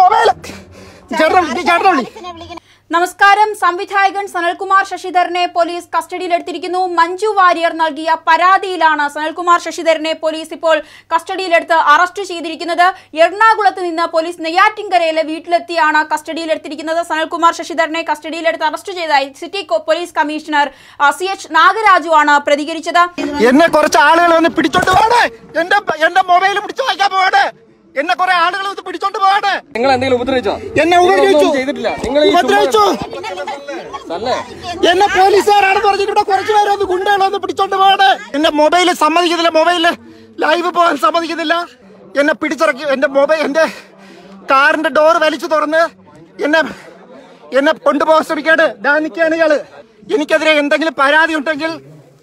mobile നമസ്കാരം സംവിധായകൻ സനൽകുമാർ ശശിധരനെ പോലീസ് കസ്റ്റഡിയിലെടുത്തിരിക്കുന്നു മഞ്ജു വാര്യർ നൽകിയ പരാതിയിലാണ് സനൽകുമാർ ശശിധരനെ പോലീസ് ഇപ്പോൾ കസ്റ്റഡിയിലെടുത്ത് അറസ്റ്റ് ചെയ്തിരിക്കുന്നത് എറണാകുളത്ത് നിന്ന് പോലീസ് നെയ്യാറ്റിൻകരയിലെ വീട്ടിലെത്തിയാണ് കസ്റ്റഡിയിലെടുത്തിരിക്കുന്നത് സനൽകുമാർ ശശിധരനെ കസ്റ്റഡിയിലെടുത്ത് അറസ്റ്റ് ചെയ്തതായി city police commissioner C H Nagaraju ആണ് പ്രതികരിച്ചത് എന്നെ കുറച്ച് ആളുകൾ വന്ന് പിടിച്ചോണ്ട് എന്റെ മൊബൈൽ പിടിച്ചു എന്നെ കൊറേ ആളുകൾ പിടിച്ചോണ്ട് പോകട്ടെ നിങ്ങൾ എന്തെങ്കിലും ഉപദ്രവിച്ചോ എന്നെ ഉപദ്രവിച്ചോ ചെയ്തിട്ടില്ല നിങ്ങൾ എന്നെ പോലീസുകാരാണെന്ന് പറഞ്ഞിട്ട് കുറച്ചു പേരെ ഒന്ന് ഗുണ്ടകളൊന്ന് പിടിച്ചോണ്ട് പോകട്ടെ എന്റെ മൊബൈല് സമ്മതിക്കുന്നില്ല മൊബൈലില് ലൈവ് പോകാൻ സമ്മതിക്കുന്നില്ല എന്നെ പിടിച്ചിറക്കി എന്റെ മൊബൈൽ എന്റെ കാറിന്റെ ഡോർ വലിച്ചു തുറന്ന് എന്നെ എന്നെ കൊണ്ടുപോകാൻ ശ്രമിക്കാണ് ദാനിക്കാണ് ഇയാള് എനിക്കെതിരെ എന്തെങ്കിലും പരാതി ഉണ്ടെങ്കിൽ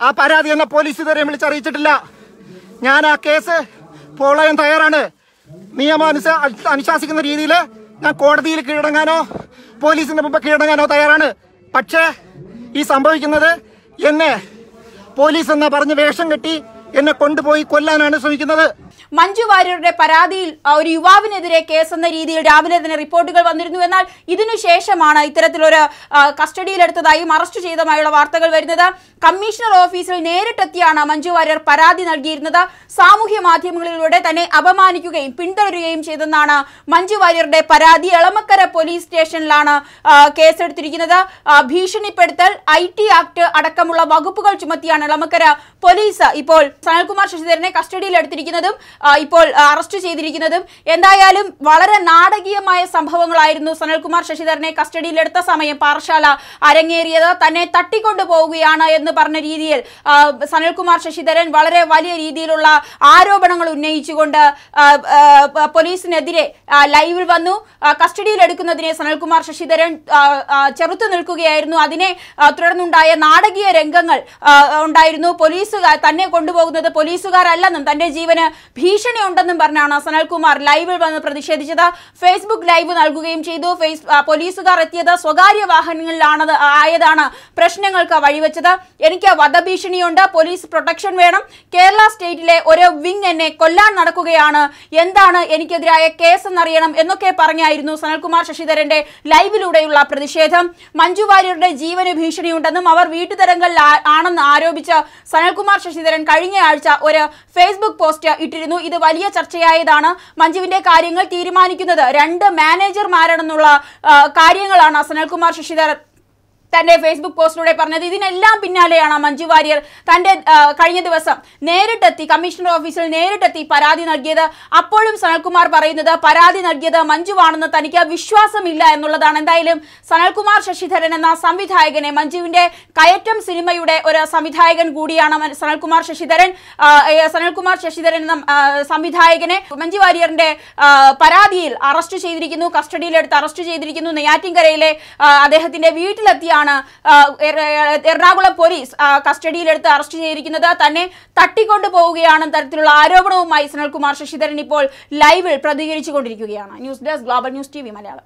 ആ പരാതി എന്നെ പോലീസ് ഇതുവരെ വിളിച്ചറിയിച്ചിട്ടില്ല ഞാൻ ആ കേസ് ഫോളോ ചെയ്യാൻ തയ്യാറാണ് നിയമാനുസ അനുശാസിക്കുന്ന രീതിയിൽ ഞാൻ കോടതിയിൽ കീഴടങ്ങാനോ പോലീസിന്റെ മുമ്പ് കീഴടങ്ങാനോ തയ്യാറാണ് പക്ഷേ ഈ സംഭവിക്കുന്നത് എന്നെ പോലീസ് എന്ന പറഞ്ഞ് വേഷം കെട്ടി എന്നെ കൊണ്ടുപോയി കൊല്ലാനാണ് ശ്രമിക്കുന്നത് മഞ്ജു വാര്യരുടെ പരാതിയിൽ ഒരു യുവാവിനെതിരെ കേസെന്ന രീതിയിൽ രാവിലെ തന്നെ റിപ്പോർട്ടുകൾ വന്നിരുന്നു എന്നാൽ ഇതിനുശേഷമാണ് ഇത്തരത്തിലൊരു കസ്റ്റഡിയിലെടുത്തതായും അറസ്റ്റ് ചെയ്തതായുള്ള വാർത്തകൾ വരുന്നത് കമ്മീഷണർ ഓഫീസിൽ നേരിട്ടെത്തിയാണ് മഞ്ജു വാര്യർ പരാതി നൽകിയിരുന്നത് സാമൂഹ്യ മാധ്യമങ്ങളിലൂടെ തന്നെ അപമാനിക്കുകയും പിന്തുടരുകയും ചെയ്തെന്നാണ് മഞ്ജു വാര്യരുടെ പരാതി എളമക്കര പോലീസ് സ്റ്റേഷനിലാണ് കേസെടുത്തിരിക്കുന്നത് ഭീഷണിപ്പെടുത്തൽ ഐ ടി ആക്ട് അടക്കമുള്ള വകുപ്പുകൾ ചുമത്തിയാണ് എളമക്കര പോലീസ് ഇപ്പോൾ സനൽകുമാർ ശശിധരനെ കസ്റ്റഡിയിലെടുത്തിരിക്കുന്നതും ഇപ്പോൾ അറസ്റ്റ് ചെയ്തിരിക്കുന്നതും എന്തായാലും വളരെ നാടകീയമായ സംഭവങ്ങളായിരുന്നു സനൽകുമാർ ശശിധരനെ കസ്റ്റഡിയിലെടുത്ത സമയം പാറശാല അരങ്ങേറിയത് തന്നെ തട്ടിക്കൊണ്ടുപോവുകയാണ് എന്ന് പറഞ്ഞ രീതിയിൽ സനൽകുമാർ ശശിധരൻ വളരെ വലിയ രീതിയിലുള്ള ആരോപണങ്ങൾ ഉന്നയിച്ചുകൊണ്ട് പോലീസിനെതിരെ ലൈവിൽ വന്നു കസ്റ്റഡിയിലെടുക്കുന്നതിനെ സനൽകുമാർ ശശിധരൻ ചെറുത്തു നിൽക്കുകയായിരുന്നു അതിനെ തുടർന്നുണ്ടായ നാടകീയ രംഗങ്ങൾ ഉണ്ടായിരുന്നു പോലീസുകാർ തന്നെ കൊണ്ടുപോകുന്നത് പോലീസുകാരല്ലെന്നും തന്റെ ജീവന് ഭീഷണിയുണ്ടെന്നും പറഞ്ഞാണ് സനൽകുമാർ ലൈവിൽ വന്ന് പ്രതിഷേധിച്ചത് ഫേസ്ബുക്ക് ലൈവ് നൽകുകയും ചെയ്തു പോലീസുകാർ എത്തിയത് സ്വകാര്യ വാഹനങ്ങളിലാണ് ആയതാണ് പ്രശ്നങ്ങൾക്ക് വഴിവെച്ചത് എനിക്ക് വധഭീഷണിയുണ്ട് പോലീസ് പ്രൊട്ടക്ഷൻ വേണം കേരള സ്റ്റേറ്റിലെ ഒരു വിങ് എന്നെ കൊല്ലാൻ നടക്കുകയാണ് എന്താണ് എനിക്കെതിരായ കേസ് എന്നറിയണം എന്നൊക്കെ പറഞ്ഞായിരുന്നു സനൽകുമാർ ശശിധരന്റെ ലൈവിലൂടെയുള്ള പ്രതിഷേധം മഞ്ജു വാര്യരുടെ ജീവന് ഭീഷണിയുണ്ടെന്നും അവർ വീട്ടുതരങ്ങളിൽ ആണെന്ന് ആരോപിച്ച് സനൽകുമാർ ശശിധരൻ കഴിഞ്ഞയാഴ്ച ഒരു ഫേസ്ബുക്ക് പോസ്റ്റ് ഇട്ടിരുന്നു ആയിരുന്നു ഇത് വലിയ ചർച്ചയായതാണ് മഞ്ജുവിന്റെ കാര്യങ്ങൾ തീരുമാനിക്കുന്നത് രണ്ട് മാനേജർമാരാണെന്നുള്ള കാര്യങ്ങളാണ് സനൽകുമാർ ശശിധരൻ തന്റെ ഫേസ്ബുക്ക് പോസ്റ്റിലൂടെ പറഞ്ഞത് ഇതിനെല്ലാം പിന്നാലെയാണ് മഞ്ജു വാര്യർ തന്റെ കഴിഞ്ഞ ദിവസം നേരിട്ടെത്തി കമ്മീഷണർ ഓഫീസിൽ നേരിട്ടെത്തി പരാതി നൽകിയത് അപ്പോഴും സനൽകുമാർ പറയുന്നത് പരാതി നൽകിയത് മഞ്ജുവാണെന്ന് തനിക്ക് വിശ്വാസമില്ല എന്നുള്ളതാണ് എന്തായാലും സനൽകുമാർ ശശിധരൻ എന്ന സംവിധായകനെ മഞ്ജുവിന്റെ കയറ്റം സിനിമയുടെ ഒരു സംവിധായകൻ കൂടിയാണ് സനൽകുമാർ ശശിധരൻ സനൽകുമാർ ശശിധരൻ എന്ന സംവിധായകനെ മഞ്ജു വാര്യറിന്റെ പരാതിയിൽ അറസ്റ്റ് ചെയ്തിരിക്കുന്നു കസ്റ്റഡിയിലെടുത്ത് അറസ്റ്റ് ചെയ്തിരിക്കുന്നു നെയ്യാറ്റിൻകരയിലെ അദ്ദേഹത്തിന്റെ വീട്ടിലെത്തിയ കേസിലാണ് എറണാകുളം പോലീസ് കസ്റ്റഡിയിലെടുത്ത് അറസ്റ്റ് ചെയ്തിരിക്കുന്നത് തന്നെ തട്ടിക്കൊണ്ടു പോവുകയാണെന്ന തരത്തിലുള്ള ആരോപണവുമായി സുനിൽകുമാർ ശശിധരൻ ഇപ്പോൾ ലൈവിൽ പ്രതികരിച്ചുകൊണ്ടിരിക്കുകയാണ് news desk global news T Malayalam